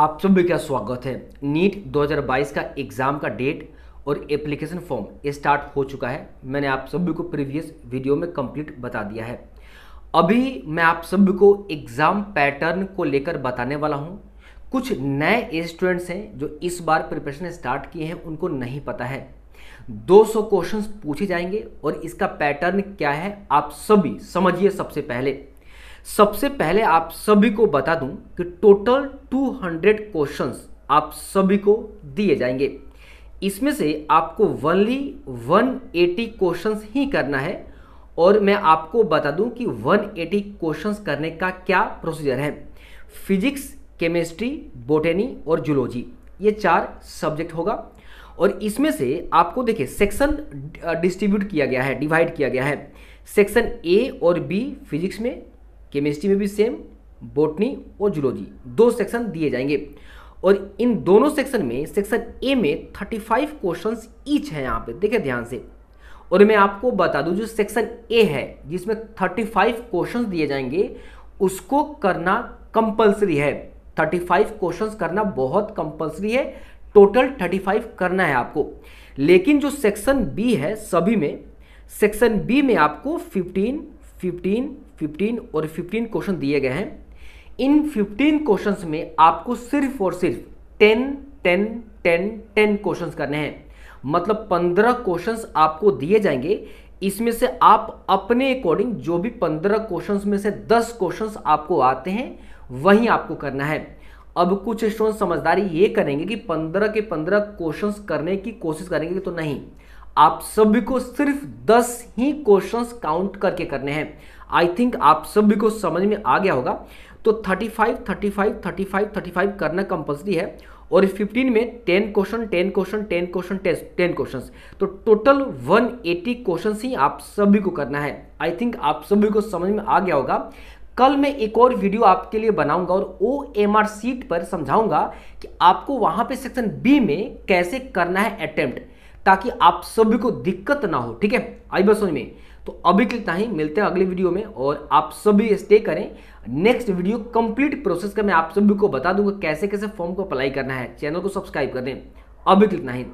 आप सभी का स्वागत है नीट 2022 का एग्ज़ाम का डेट और एप्लीकेशन फॉर्म स्टार्ट हो चुका है मैंने आप सभी को प्रीवियस वीडियो में कंप्लीट बता दिया है अभी मैं आप सभी को एग्ज़ाम पैटर्न को लेकर बताने वाला हूँ कुछ नए स्टूडेंट्स हैं जो इस बार प्रिपरेशन स्टार्ट किए हैं उनको नहीं पता है 200 क्वेश्चन पूछे जाएंगे और इसका पैटर्न क्या है आप सभी समझिए सबसे पहले सबसे पहले आप सभी को बता दूं कि टोटल 200 क्वेश्चंस आप सभी को दिए जाएंगे इसमें से आपको वनली 180 क्वेश्चन ही करना है और मैं आपको बता दूं कि 180 क्वेश्चन करने का क्या प्रोसीजर है फिजिक्स केमिस्ट्री बोटेनी और जूलॉजी ये चार सब्जेक्ट होगा और इसमें से आपको देखिए सेक्शन डिस्ट्रीब्यूट uh, किया गया है डिवाइड किया गया है सेक्शन ए और बी फिजिक्स में केमिस्ट्री में भी सेम बोटनी और जूलॉजी दो सेक्शन दिए जाएंगे और इन दोनों सेक्शन में सेक्शन ए में 35 क्वेश्चन ईच है यहाँ पे देखिए ध्यान से और मैं आपको बता दूं जो सेक्शन ए है जिसमें 35 क्वेश्चन दिए जाएंगे उसको करना कंपलसरी है 35 क्वेश्चन करना बहुत कंपलसरी है टोटल 35 करना है आपको लेकिन जो सेक्शन बी है सभी में सेक्शन बी में आपको 15, 15, 15 और 15 क्वेश्चन दिए गए हैं इन 15 क्वेश्चंस में आपको सिर्फ और सिर्फ 10 10 10 10 क्वेश्चंस करने हैं मतलब 15 क्वेश्चंस आपको दिए जाएंगे इसमें से आप अपने अकॉर्डिंग जो भी 15 क्वेश्चंस में से 10 क्वेश्चंस आपको आते हैं वही आपको करना है अब कुछ स्टूडेंट समझदारी ये करेंगे कि 15 के 15 क्वेश्चंस करने की कोशिश करेंगे तो नहीं आप सभी को सिर्फ 10 ही क्वेश्चंस काउंट करके करने हैं आई थिंक आप सभी को समझ में आ गया होगा तो 35 35 35 35 करना कंपल्सरी है और 15 में 10 क्वेश्चन 10 क्वेश्चन 10 क्वेश्चन 10 10 क्वेश्चंस तो टोटल 180 क्वेश्चन ही आप सभी को करना है आई थिंक आप सभी को समझ में आ गया होगा कल मैं एक और वीडियो आपके लिए बनाऊंगा और ओ एम आर सीट पर समझाऊंगा कि आपको वहां पे सेक्शन बी में कैसे करना है अटेम्प्ट ताकि आप सभी को दिक्कत ना हो ठीक है आई बस समझ में तो अभी के इतना ही मिलते हैं अगले वीडियो में और आप सभी स्टे करें नेक्स्ट वीडियो कंप्लीट प्रोसेस का मैं आप सभी को बता दूंगा कैसे कैसे फॉर्म को अप्लाई करना है चैनल को सब्सक्राइब कर दें अभी के इतना ही